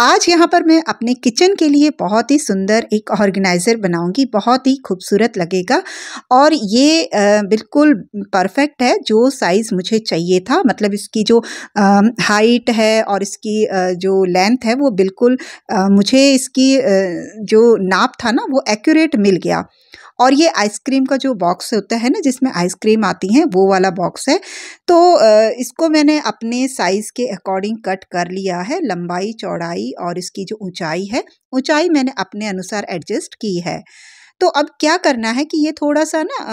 आज यहाँ पर मैं अपने किचन के लिए बहुत ही सुंदर एक ऑर्गेनाइज़र बनाऊंगी बहुत ही खूबसूरत लगेगा और ये बिल्कुल परफेक्ट है जो साइज़ मुझे चाहिए था मतलब इसकी जो हाइट है और इसकी जो लेंथ है वो बिल्कुल मुझे इसकी जो नाप था ना वो एक्यूरेट मिल गया और ये आइसक्रीम का जो बॉक्स होता है ना जिसमें आइसक्रीम आती हैं वो वाला बॉक्स है तो इसको मैंने अपने साइज़ के अकॉर्डिंग कट कर लिया है लंबाई चौड़ाई और इसकी जो ऊंचाई है ऊंचाई मैंने अपने अनुसार एडजस्ट की है तो अब क्या करना है कि ये थोड़ा सा ना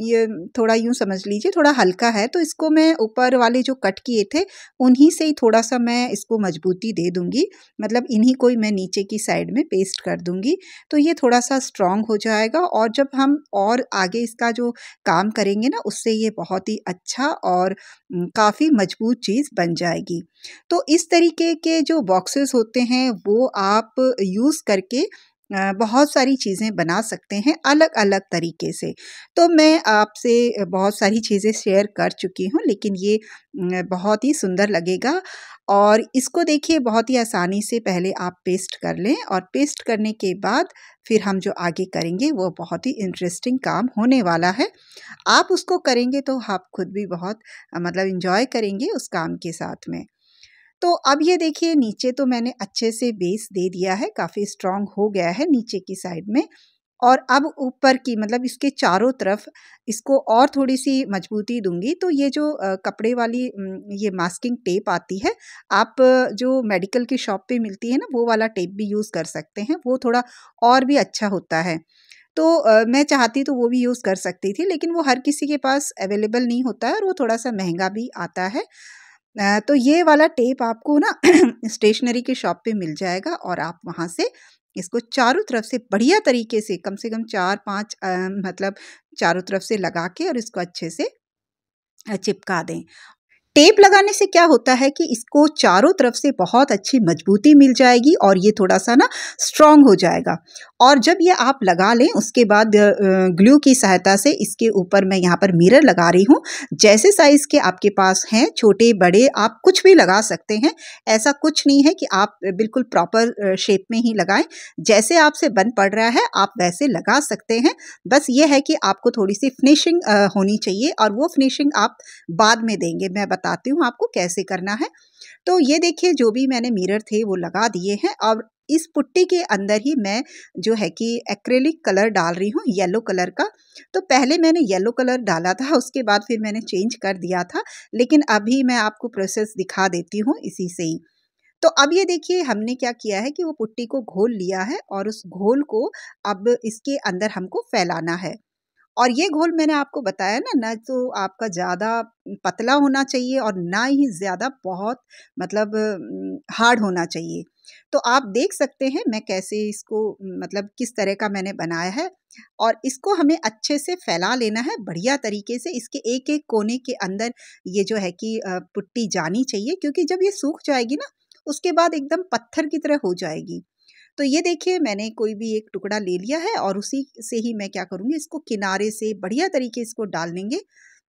ये थोड़ा यूँ समझ लीजिए थोड़ा हल्का है तो इसको मैं ऊपर वाले जो कट किए थे उन्हीं से ही थोड़ा सा मैं इसको मजबूती दे दूँगी मतलब इन्हीं को ही मैं नीचे की साइड में पेस्ट कर दूँगी तो ये थोड़ा सा स्ट्रॉन्ग हो जाएगा और जब हम और आगे इसका जो काम करेंगे ना उससे ये बहुत ही अच्छा और काफ़ी मजबूत चीज़ बन जाएगी तो इस तरीके के जो बॉक्सेस होते हैं वो आप यूज़ करके बहुत सारी चीज़ें बना सकते हैं अलग अलग तरीके से तो मैं आपसे बहुत सारी चीज़ें शेयर कर चुकी हूँ लेकिन ये बहुत ही सुंदर लगेगा और इसको देखिए बहुत ही आसानी से पहले आप पेस्ट कर लें और पेस्ट करने के बाद फिर हम जो आगे करेंगे वो बहुत ही इंटरेस्टिंग काम होने वाला है आप उसको करेंगे तो आप खुद भी बहुत मतलब इन्जॉय करेंगे उस काम के साथ में तो अब ये देखिए नीचे तो मैंने अच्छे से बेस दे दिया है काफ़ी स्ट्रॉन्ग हो गया है नीचे की साइड में और अब ऊपर की मतलब इसके चारों तरफ इसको और थोड़ी सी मजबूती दूंगी तो ये जो कपड़े वाली ये मास्किंग टेप आती है आप जो मेडिकल की शॉप पे मिलती है ना वो वाला टेप भी यूज़ कर सकते हैं वो थोड़ा और भी अच्छा होता है तो मैं चाहती तो वो भी यूज़ कर सकती थी लेकिन वो हर किसी के पास अवेलेबल नहीं होता है और वो थोड़ा सा महंगा भी आता है तो ये वाला टेप आपको ना स्टेशनरी के शॉप पे मिल जाएगा और आप वहाँ से इसको चारों तरफ से बढ़िया तरीके से कम से कम चार पाँच मतलब चारों तरफ से लगा के और इसको अच्छे से चिपका दें टेप लगाने से क्या होता है कि इसको चारों तरफ से बहुत अच्छी मजबूती मिल जाएगी और ये थोड़ा सा ना स्ट्रॉन्ग हो जाएगा और जब ये आप लगा लें उसके बाद ग्लू की सहायता से इसके ऊपर मैं यहाँ पर मिरर लगा रही हूँ जैसे साइज़ के आपके पास हैं छोटे बड़े आप कुछ भी लगा सकते हैं ऐसा कुछ नहीं है कि आप बिल्कुल प्रॉपर शेप में ही लगाएं जैसे आपसे बन पड़ रहा है आप वैसे लगा सकते हैं बस ये है कि आपको थोड़ी सी फिनिशिंग होनी चाहिए और वो फिनिशिंग आप बाद में देंगे मैं बता बताती हूँ आपको कैसे करना है तो ये देखिए जो भी मैंने मिरर थे वो लगा दिए हैं और इस पुट्टी के अंदर ही मैं जो है कि एक्रेलिक कलर डाल रही हूँ येलो कलर का तो पहले मैंने येलो कलर डाला था उसके बाद फिर मैंने चेंज कर दिया था लेकिन अभी मैं आपको प्रोसेस दिखा देती हूँ इसी से ही तो अब ये देखिए हमने क्या किया है कि वो पुट्टी को घोल लिया है और उस घोल को अब इसके अंदर हमको फैलाना है और ये घोल मैंने आपको बताया ना ना तो आपका ज़्यादा पतला होना चाहिए और ना ही ज़्यादा बहुत मतलब हार्ड होना चाहिए तो आप देख सकते हैं मैं कैसे इसको मतलब किस तरह का मैंने बनाया है और इसको हमें अच्छे से फैला लेना है बढ़िया तरीके से इसके एक एक कोने के अंदर ये जो है कि पुट्टी जानी चाहिए क्योंकि जब ये सूख जाएगी ना उसके बाद एकदम पत्थर की तरह हो जाएगी तो ये देखिए मैंने कोई भी एक टुकड़ा ले लिया है और उसी से ही मैं क्या करूँगी इसको किनारे से बढ़िया तरीके इसको डाल लेंगे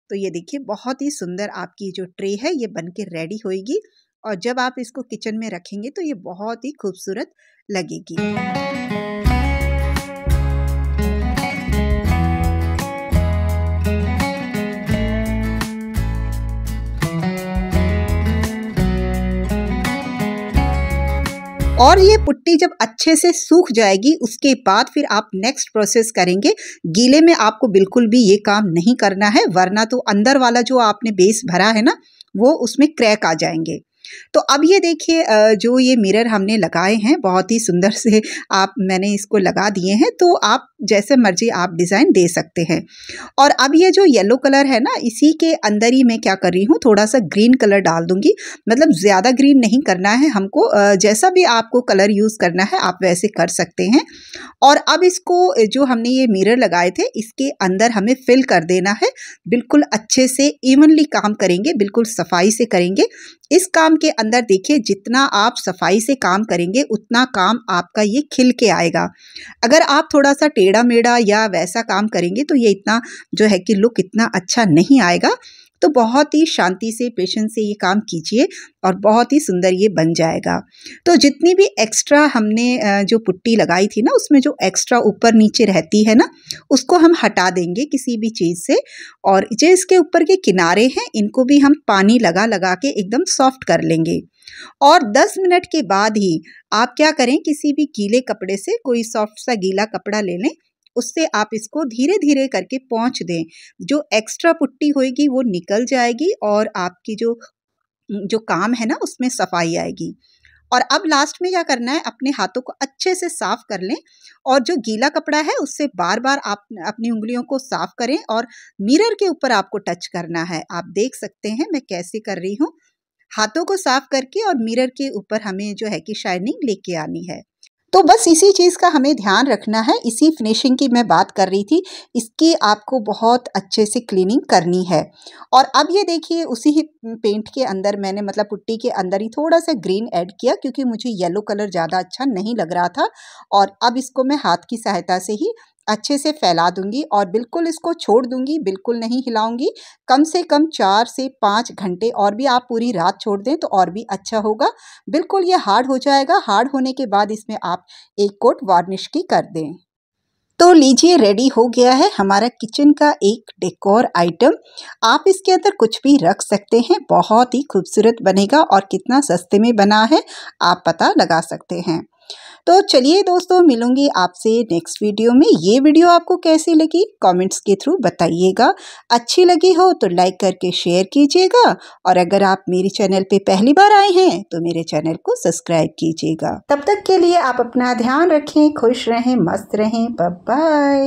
तो ये देखिए बहुत ही सुंदर आपकी जो ट्रे है ये बन के रेडी होएगी और जब आप इसको किचन में रखेंगे तो ये बहुत ही खूबसूरत लगेगी और ये पुट्टी जब अच्छे से सूख जाएगी उसके बाद फिर आप नेक्स्ट प्रोसेस करेंगे गीले में आपको बिल्कुल भी ये काम नहीं करना है वरना तो अंदर वाला जो आपने बेस भरा है ना वो उसमें क्रैक आ जाएंगे तो अब ये देखिए जो ये मिरर हमने लगाए हैं बहुत ही सुंदर से आप मैंने इसको लगा दिए हैं तो आप जैसे मर्जी आप डिज़ाइन दे सकते हैं और अब ये जो येलो कलर है ना इसी के अंदर ही मैं क्या कर रही हूँ थोड़ा सा ग्रीन कलर डाल दूँगी मतलब ज़्यादा ग्रीन नहीं करना है हमको जैसा भी आपको कलर यूज़ करना है आप वैसे कर सकते हैं और अब इसको जो हमने ये मिरर लगाए थे इसके अंदर हमें फिल कर देना है बिल्कुल अच्छे से इवनली काम करेंगे बिल्कुल सफाई से करेंगे इस काम काम के अंदर देखिए जितना आप सफाई से काम करेंगे उतना काम आपका ये खिल के आएगा अगर आप थोड़ा सा टेढ़ा मेढ़ा या वैसा काम करेंगे तो ये इतना जो है कि लुक इतना अच्छा नहीं आएगा तो बहुत ही शांति से पेशेंस से ये काम कीजिए और बहुत ही सुंदर ये बन जाएगा तो जितनी भी एक्स्ट्रा हमने जो पुट्टी लगाई थी ना उसमें जो एक्स्ट्रा ऊपर नीचे रहती है ना उसको हम हटा देंगे किसी भी चीज़ से और जो इसके ऊपर के किनारे हैं इनको भी हम पानी लगा लगा के एकदम सॉफ्ट कर लेंगे और 10 मिनट के बाद ही आप क्या करें किसी भी गीले कपड़े से कोई सॉफ्ट सा गीला कपड़ा ले लें उससे आप इसको धीरे धीरे करके पहुँच दें जो एक्स्ट्रा पुट्टी होगी वो निकल जाएगी और आपकी जो जो काम है ना उसमें सफाई आएगी और अब लास्ट में क्या करना है अपने हाथों को अच्छे से साफ कर लें और जो गीला कपड़ा है उससे बार बार आप अपनी उंगलियों को साफ करें और मिरर के ऊपर आपको टच करना है आप देख सकते हैं मैं कैसे कर रही हूँ हाथों को साफ करके और मिरर के ऊपर हमें जो है कि शाइनिंग लेके आनी है तो बस इसी चीज़ का हमें ध्यान रखना है इसी फिनिशिंग की मैं बात कर रही थी इसकी आपको बहुत अच्छे से क्लीनिंग करनी है और अब ये देखिए उसी ही पेंट के अंदर मैंने मतलब पुट्टी के अंदर ही थोड़ा सा ग्रीन ऐड किया क्योंकि मुझे येलो कलर ज़्यादा अच्छा नहीं लग रहा था और अब इसको मैं हाथ की सहायता से ही अच्छे से फैला दूंगी और बिल्कुल इसको छोड़ दूंगी बिल्कुल नहीं हिलाऊंगी कम से कम चार से पाँच घंटे और भी आप पूरी रात छोड़ दें तो और भी अच्छा होगा बिल्कुल ये हार्ड हो जाएगा हार्ड होने के बाद इसमें आप एक कोट वार्निश की कर दें तो लीजिए रेडी हो गया है हमारा किचन का एक डेकोर आइटम आप इसके अंदर कुछ भी रख सकते हैं बहुत ही खूबसूरत बनेगा और कितना सस्ते में बना है आप पता लगा सकते हैं तो चलिए दोस्तों मिलूंगी आपसे नेक्स्ट वीडियो में ये वीडियो आपको कैसी लगी कमेंट्स के थ्रू बताइएगा अच्छी लगी हो तो लाइक करके शेयर कीजिएगा और अगर आप मेरे चैनल पे पहली बार आए हैं तो मेरे चैनल को सब्सक्राइब कीजिएगा तब तक के लिए आप अपना ध्यान रखें खुश रहें मस्त रहें बाय